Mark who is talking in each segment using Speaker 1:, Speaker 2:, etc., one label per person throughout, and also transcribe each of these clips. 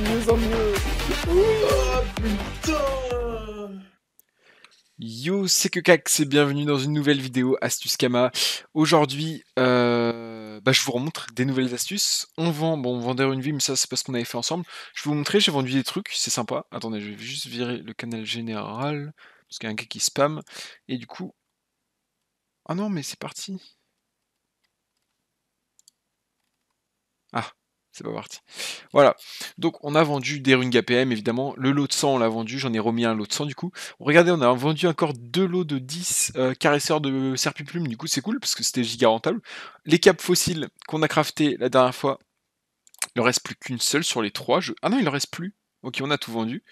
Speaker 1: de mieux Yo, c'est que c'est bienvenue dans une nouvelle vidéo Astuce Kama. Aujourd'hui, euh, bah, je vous remontre des nouvelles astuces. On vend, bon, vendeur une vie, mais ça c'est parce qu'on avait fait ensemble. Je vais vous montrer, j'ai vendu des trucs, c'est sympa. Attendez, je vais juste virer le canal général, parce qu'il y a un gars qui spam. Et du coup... Ah non, mais c'est parti. Ah, c'est pas parti. Voilà. Donc on a vendu des runes PM évidemment. Le lot de 100, on l'a vendu. J'en ai remis un lot de sang, du coup. Regardez, on a vendu encore deux lots de 10 euh, caresseurs de plume. Du coup, c'est cool parce que c'était giga rentable. Les capes fossiles qu'on a crafté la dernière fois, il ne reste plus qu'une seule sur les trois. Ah non, il ne reste plus. Ok, on a tout vendu.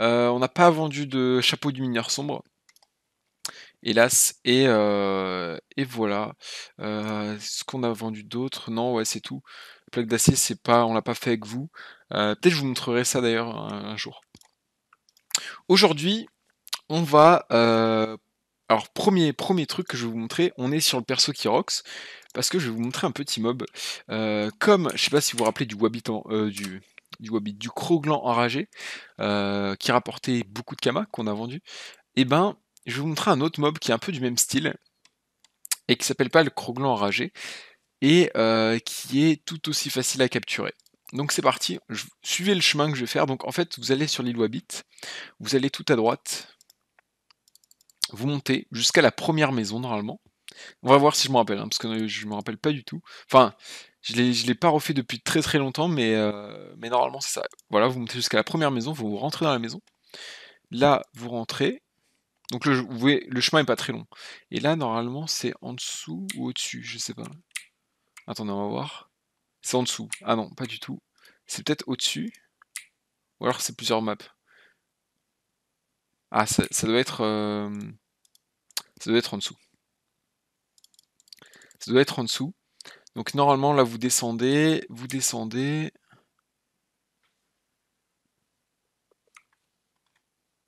Speaker 1: Euh, on n'a pas vendu de chapeau du mineur sombre hélas. Et, euh, et voilà. Est-ce qu'on a vendu d'autres Non, ouais, c'est tout. Plaque d'acier, c'est pas, on l'a pas fait avec vous. Euh, peut-être que je vous montrerai ça d'ailleurs un, jour. Aujourd'hui, on va. Euh, alors premier premier truc que je vais vous montrer, on est sur le perso qui parce que je vais vous montrer un petit mob. Euh, comme je sais pas si vous vous rappelez du Wabbit du du du Kroglan enragé qui rapportait beaucoup de Kama qu'on a vendu. Et eh ben je vais vous montrer un autre mob qui est un peu du même style et qui s'appelle pas le Kroglan enragé, et euh, qui est tout aussi facile à capturer. Donc c'est parti, suivez le chemin que je vais faire. Donc en fait, vous allez sur l'île Wabit, vous allez tout à droite, vous montez jusqu'à la première maison normalement. On va voir si je me rappelle, hein, parce que euh, je ne me rappelle pas du tout. Enfin, je ne l'ai pas refait depuis très très longtemps, mais, euh, mais normalement c'est ça. Voilà, vous montez jusqu'à la première maison, vous rentrez dans la maison. Là, vous rentrez. Donc le, vous voyez, le chemin n'est pas très long. Et là, normalement, c'est en dessous ou au-dessus, je sais pas. Attendez, on va voir. C'est en dessous. Ah non, pas du tout. C'est peut-être au-dessus. Ou alors c'est plusieurs maps. Ah, ça, doit être... Euh, ça doit être en dessous. Ça doit être en dessous. Donc normalement, là, vous descendez, vous descendez...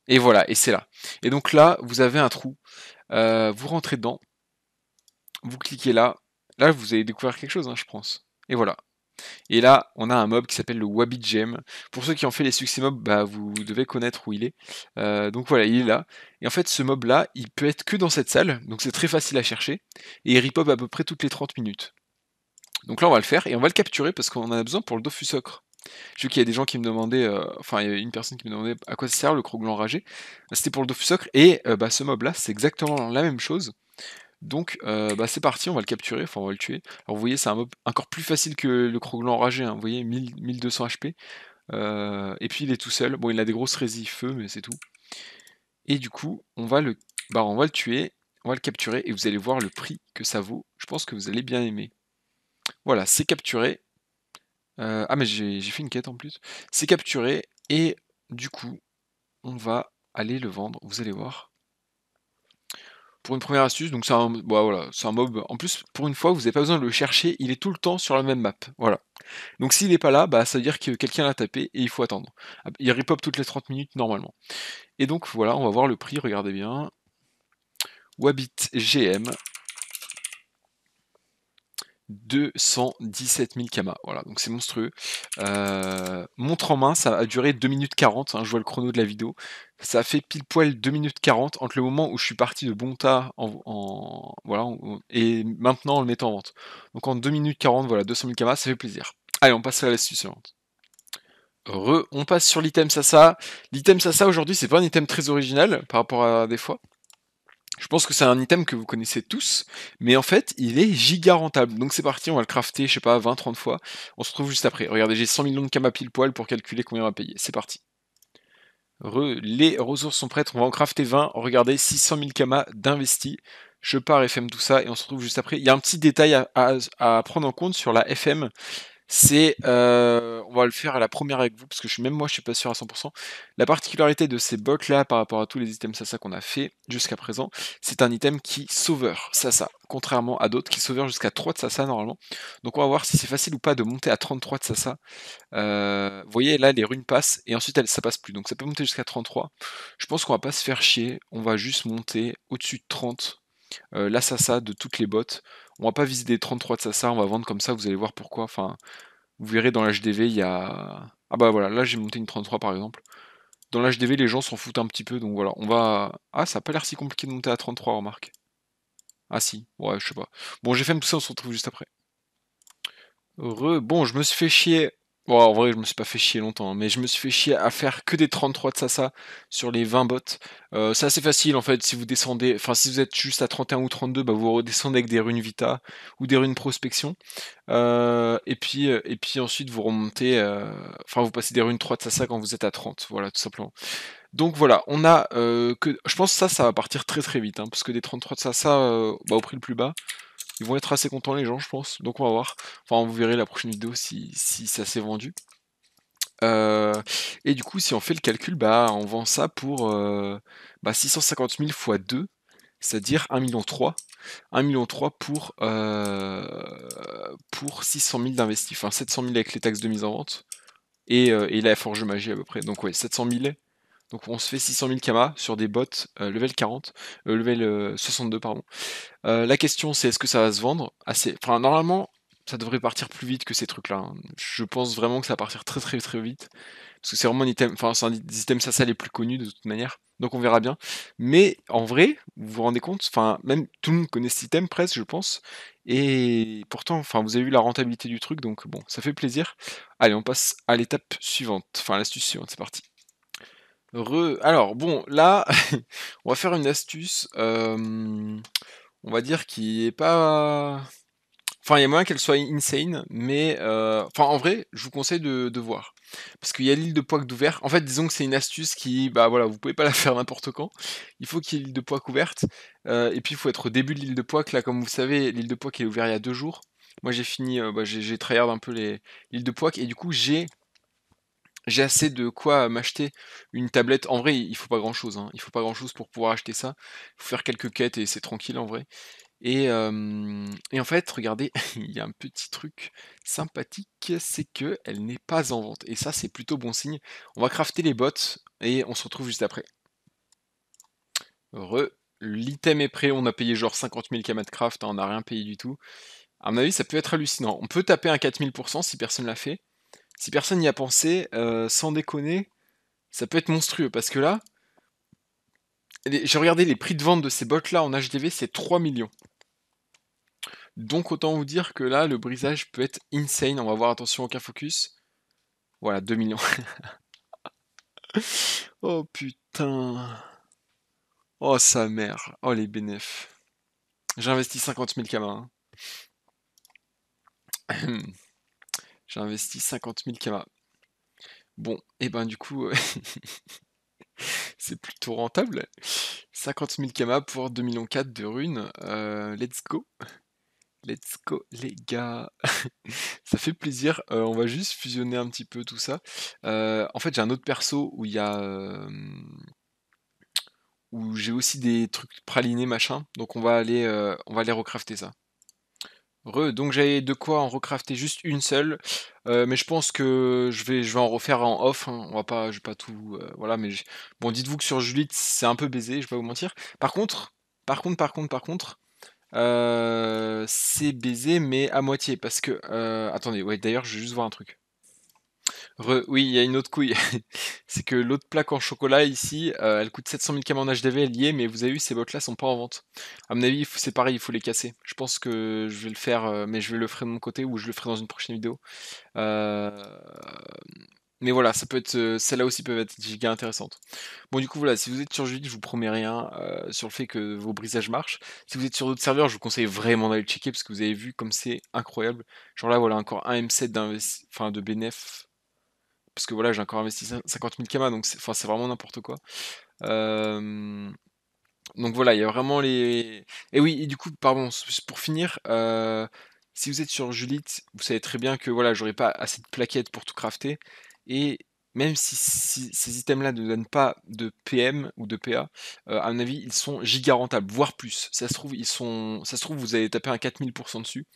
Speaker 1: Et voilà, et c'est là. Et donc là, vous avez un trou. Euh, vous rentrez dedans. Vous cliquez là. Là, vous avez découvert quelque chose, hein, je pense. Et voilà. Et là, on a un mob qui s'appelle le Wabi Gem. Pour ceux qui ont fait les succès mobs, bah, vous devez connaître où il est. Euh, donc voilà, il est là. Et en fait, ce mob-là, il peut être que dans cette salle, donc c'est très facile à chercher. Et il repop à peu près toutes les 30 minutes. Donc là, on va le faire, et on va le capturer parce qu'on en a besoin pour le dofusocre. Je sais qu'il y a des gens qui me demandaient, euh, enfin, il y a une personne qui me demandait à quoi ça sert le Kroglan enragé. C'était pour le dofusocre. et euh, bah, ce mob-là, c'est exactement la même chose. Donc euh, bah, c'est parti, on va le capturer, enfin on va le tuer. Alors vous voyez, c'est un mob encore plus facile que le croglan enragé, hein, vous voyez, 1200 HP. Euh, et puis il est tout seul, bon il a des grosses résilles feu, mais c'est tout. Et du coup, on va, le, bah, on va le tuer, on va le capturer, et vous allez voir le prix que ça vaut. Je pense que vous allez bien aimer. Voilà, c'est capturé. Euh, ah mais j'ai fait une quête en plus. C'est capturé, et du coup, on va aller le vendre, vous allez voir pour une première astuce, donc c'est un, bah, voilà, un mob. En plus, pour une fois, vous n'avez pas besoin de le chercher, il est tout le temps sur la même map. Voilà. Donc s'il n'est pas là, bah, ça veut dire que quelqu'un l'a tapé et il faut attendre. Il repop toutes les 30 minutes normalement. Et donc voilà, on va voir le prix, regardez bien. Wabit GM, 217 000 kamas. Voilà, donc c'est monstrueux. Euh, montre en main, ça a duré 2 minutes 40. Hein, je vois le chrono de la vidéo. Ça fait pile poil 2 minutes 40 entre le moment où je suis parti de Bonta en, en voilà, et maintenant en le mettant en vente. Donc en 2 minutes 40, voilà, 200 000 kamas, ça fait plaisir. Allez, on passe à suite suivante. Re, on passe sur l'item Sasa. L'item Sasa aujourd'hui, c'est pas un item très original par rapport à des fois. Je pense que c'est un item que vous connaissez tous, mais en fait, il est giga rentable. Donc c'est parti, on va le crafter, je sais pas, 20-30 fois. On se retrouve juste après. Regardez, j'ai 100 millions de camas pile poil pour calculer combien on va payer. C'est parti. les ressources sont prêtes, on va en crafter 20. Regardez, 600 000 camas d'investis. Je pars FM tout ça et on se retrouve juste après. Il y a un petit détail à prendre en compte sur la FM c'est, euh, on va le faire à la première avec vous, parce que je même moi je suis pas sûr à 100%, la particularité de ces bots là par rapport à tous les items Sasa qu'on a fait jusqu'à présent, c'est un item qui sauveur Sasa, contrairement à d'autres qui sauveur jusqu'à 3 de Sasa normalement. Donc on va voir si c'est facile ou pas de monter à 33 de Sasa. Euh, vous voyez là les runes passent et ensuite ça passe plus, donc ça peut monter jusqu'à 33. Je pense qu'on va pas se faire chier, on va juste monter au-dessus de 30 euh, la Sasa de toutes les bottes. On va pas visiter 33 de sassa, on va vendre comme ça, vous allez voir pourquoi. Enfin, vous verrez dans l'HDV, il y a. Ah bah voilà, là j'ai monté une 33 par exemple. Dans l'HDV, les gens s'en foutent un petit peu, donc voilà, on va. Ah, ça a pas l'air si compliqué de monter à 33, remarque. Ah si, ouais, je sais pas. Bon, j'ai fait tout ça, on se retrouve juste après. Heureux. Bon, je me suis fait chier Bon, en vrai, je me suis pas fait chier longtemps, hein, mais je me suis fait chier à faire que des 33 de Sasa sur les 20 bots. Euh, c'est assez facile en fait, si vous descendez, enfin si vous êtes juste à 31 ou 32, bah, vous redescendez avec des runes Vita ou des runes Prospection. Euh, et, puis, euh, et puis ensuite vous remontez, enfin vous passez des runes 3 de Sasa quand vous êtes à 30, voilà tout simplement. Donc voilà, on a que. Je pense que ça, ça va partir très très vite, hein, parce que des 33 de Sasa, bah, au prix le plus bas, vont être assez contents les gens, je pense. Donc on va voir. Enfin, vous verrez la prochaine vidéo si, ça s'est vendu. Euh, et du coup, si on fait le calcul, bah, on vend ça pour 650 000 x 2, c'est-à-dire 1 million. 1 million pour, euh, pour 600 000 d'investis, enfin 700 000 avec les taxes de mise en vente et, euh, et la forge magie à peu près. Donc ouais, 700 000 donc on se fait 600 000 kamas sur des bots euh, level 40, euh, level 62 euh, pardon. la question c'est est-ce que ça va se vendre assez Enfin normalement ça devrait partir plus vite que ces trucs-là. Hein. Je pense vraiment que ça va partir très très très vite. Parce que c'est vraiment un item, enfin c'est un des items ça les plus connus de toute manière. Donc on verra bien. Mais en vrai, vous vous rendez compte, enfin même tout le monde connaît cet item presque, je pense. Et pourtant, enfin vous avez vu la rentabilité du truc, donc bon, ça fait plaisir. Allez, on passe à l'étape suivante. Enfin l'astuce suivante, c'est parti. Alors, bon, là, on va faire une astuce, on va dire qui est pas... Enfin, il y a moyen qu'elle soit insane, mais... Enfin, en vrai, je vous conseille de, voir. Parce qu'il y a l'île de Poix d'ouvert. En fait, disons que c'est une astuce qui... Bah voilà, vous pouvez pas la faire n'importe quand. Il faut qu'il y ait l'île de Poix ouverte. et puis, il faut être au début de l'île de Poix, Là, comme vous savez, l'île de qui est ouverte il y a deux jours. Moi, j'ai fini... Bah, j'ai tryhard un peu l'île de Poix, Et du coup, j'ai j'ai assez de quoi m'acheter une tablette. En vrai, il faut pas grand chose. Il hein. Il faut pas grand chose pour pouvoir acheter ça. Il faut faire quelques quêtes et c'est tranquille en vrai. Et, en fait, regardez, il y a un petit truc sympathique, c'est que elle n'est pas en vente. Et ça, c'est plutôt bon signe. On va crafter les bottes et on se retrouve juste après. Heureux. l'item est prêt. On a payé genre 50 000 de craft. Hein, on n'a rien payé du tout. À mon avis, ça peut être hallucinant. On peut taper un 4000% si personne l'a fait si personne n'y a pensé, euh, sans déconner, ça peut être monstrueux parce que là, j'ai regardé les prix de vente de ces bottes là en HDV, c'est 3 millions. Donc autant vous dire que là, le brisage peut être insane. On va voir, attention, aucun focus. Voilà, 2 millions. oh putain. Oh sa mère. Oh les bénéfices. J'ai investi 50 000 j'ai investi 50 000 kamas. Bon, et eh ben du coup, euh, c'est plutôt rentable. 50 000 kamas pour 2 millions de runes. Euh, let's go. Let's go les gars. ça fait plaisir. Euh, on va juste fusionner un petit peu tout ça. en fait, j'ai un autre perso où il y a où j'ai aussi des trucs pralinés machin. Donc on va aller, on va aller recrafter ça donc j'avais de quoi en recrafter juste une seule, euh, mais je pense que je vais, je vais en refaire en off. Hein. On va pas, je pas tout, euh, voilà. Mais bon, dites-vous que sur Julit, c'est un peu baisé, je vais pas vous mentir. Par contre, par contre, par contre, par contre, euh, c'est baisé mais à moitié parce que, attendez, ouais. D'ailleurs, je vais juste voir un truc oui, il y a une autre couille. c'est que l'autre plaque en chocolat ici, euh, elle coûte 700 000 cam en HDV, elle y est, mais vous avez vu, ces bottes-là sont pas en vente. À mon avis, c'est pareil, il faut les casser. Je pense que je vais le faire, euh, mais je vais le faire de mon côté ou je le ferai dans une prochaine vidéo. Euh, mais voilà, ça peut être, celles-là aussi peuvent être giga intéressante Bon, du coup, voilà, si vous êtes sur Judith, je vous promets rien sur le fait que vos brisages marchent. Si vous êtes sur d'autres serveurs, je vous conseille vraiment d'aller checker parce que vous avez vu comme c'est incroyable. Genre là, voilà, encore un M7 enfin, de BNF parce que voilà, j'ai encore investi 50 000 Kama, donc c'est vraiment n'importe quoi. donc voilà, il y a vraiment les. Et oui, et du coup, pardon, pour finir, si vous êtes sur Julite, vous savez très bien que voilà, j'aurai pas assez de plaquettes pour tout crafter. Et même si, ces items-là ne donnent pas de PM ou de PA, à mon avis, ils sont giga rentables, voire plus. Ça se trouve, ils sont. Ça se trouve, vous allez taper un 4000% dessus.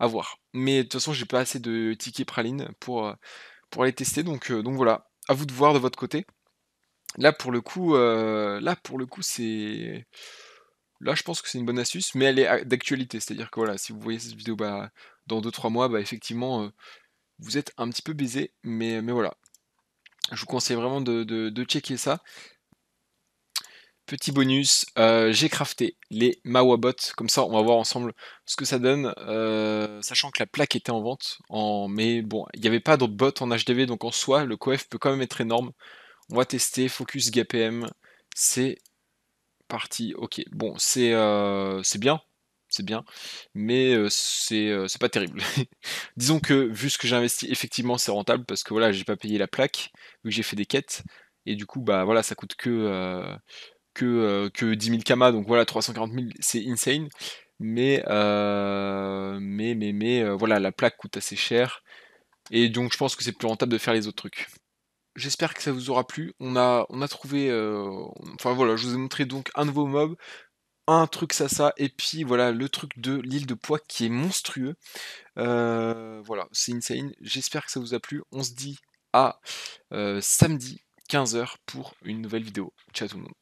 Speaker 1: À voir. Mais de toute façon, j'ai pas assez de tickets praline pour pour aller tester. Donc, euh, donc voilà, à vous de voir de votre côté. Là pour le coup, euh, là pour le coup, c'est là je pense que c'est une bonne astuce, mais elle est d'actualité. C'est-à-dire que voilà, si vous voyez cette vidéo bah, dans 2-3 mois, bah, effectivement, euh, vous êtes un petit peu baisé, mais, mais voilà. Je vous conseille vraiment de, de, de checker ça. Petit bonus, euh, j'ai crafté les Mawabots, comme ça on va voir ensemble ce que ça donne, euh, sachant que la plaque était en vente, en... mais bon, il n'y avait pas d'autres bots en HDV, donc en soi, le coef peut quand même être énorme. On va tester, focus GPM, c'est parti, ok, bon, c'est euh, bien, c'est bien, mais c'est pas terrible. Disons que, vu ce que j'ai investi, effectivement c'est rentable, parce que voilà, j'ai pas payé la plaque, vu que j'ai fait des quêtes, et du coup, bah voilà, ça coûte que que, 10 000 kamas donc voilà, 340 000, c'est insane. Mais, euh, mais, mais, mais euh, voilà, la plaque coûte assez cher. Et donc je pense que c'est plus rentable de faire les autres trucs. J'espère que ça vous aura plu. On a, on a trouvé... Euh, enfin voilà, je vous ai montré donc un nouveau mob un truc ça ça et puis voilà le truc de l'île de poids qui est monstrueux voilà c'est insane j'espère que ça vous a plu on se dit à samedi 15h pour une nouvelle vidéo ciao tout le monde